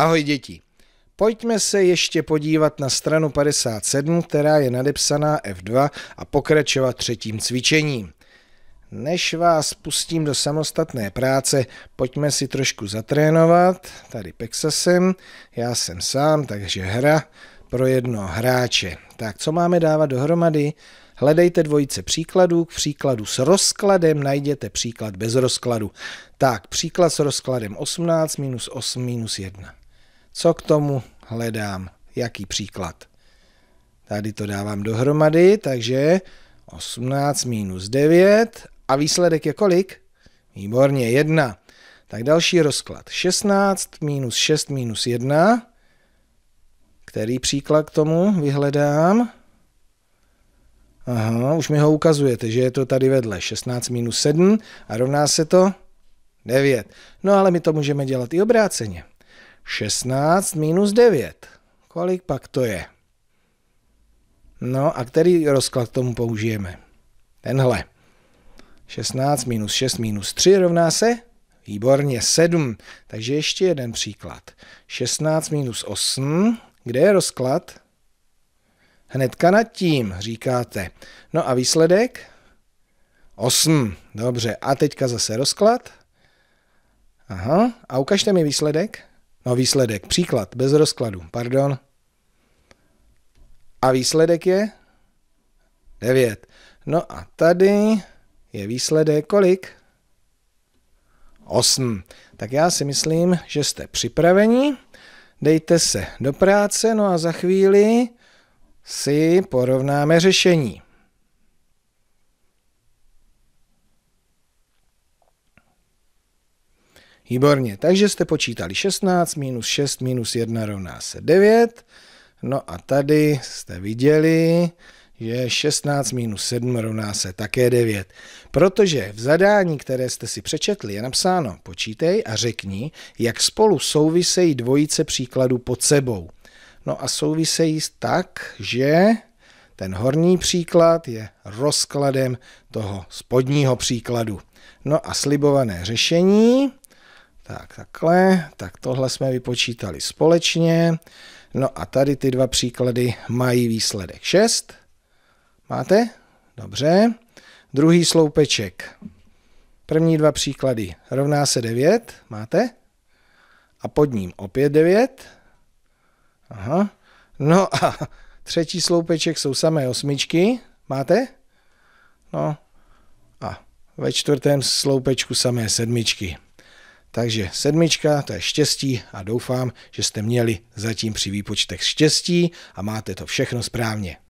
Ahoj děti. Pojďme se ještě podívat na stranu 57, která je nadepsaná F2 a pokračovat třetím cvičením. Než vás pustím do samostatné práce, pojďme si trošku zatrénovat. Tady Pexasem, já jsem sám, takže hra pro jedno hráče. Tak, co máme dávat dohromady? Hledejte dvojice příkladů, k příkladu s rozkladem najděte příklad bez rozkladu. Tak, příklad s rozkladem 18 minus 8 minus 1 co k tomu hledám, jaký příklad. Tady to dávám dohromady, takže 18 minus 9 a výsledek je kolik? Výborně, 1. Tak další rozklad. 16 minus 6 minus 1. Který příklad k tomu vyhledám? Aha, už mi ho ukazujete, že je to tady vedle. 16 minus 7 a rovná se to 9. No ale my to můžeme dělat i obráceně. 16 minus 9. Kolik pak to je? No a který rozklad k tomu použijeme? Tenhle. 16 minus 6 minus 3 rovná se? Výborně, 7. Takže ještě jeden příklad. 16 minus 8, kde je rozklad? Hnedka nad tím, říkáte. No a výsledek? 8. Dobře, a teďka zase rozklad. Aha, a ukažte mi výsledek. No výsledek, příklad, bez rozkladu, pardon. A výsledek je 9. No a tady je výsledek kolik? 8. Tak já si myslím, že jste připraveni. Dejte se do práce, no a za chvíli si porovnáme řešení. Výborně, takže jste počítali 16 minus 6 minus 1 rovná se 9. No a tady jste viděli, že 16 minus 7 rovná se také 9. Protože v zadání, které jste si přečetli, je napsáno počítej a řekni, jak spolu souvisejí dvojice příkladů pod sebou. No a souvisejí tak, že ten horní příklad je rozkladem toho spodního příkladu. No a slibované řešení tak, takhle, tak tohle jsme vypočítali společně. No a tady ty dva příklady mají výsledek 6. Máte? Dobře. Druhý sloupeček. První dva příklady rovná se 9. Máte? A pod ním opět 9. Aha. No a třetí sloupeček jsou samé osmičky. Máte? No a ve čtvrtém sloupečku samé sedmičky. Takže sedmička, to je štěstí a doufám, že jste měli zatím při výpočtech štěstí a máte to všechno správně.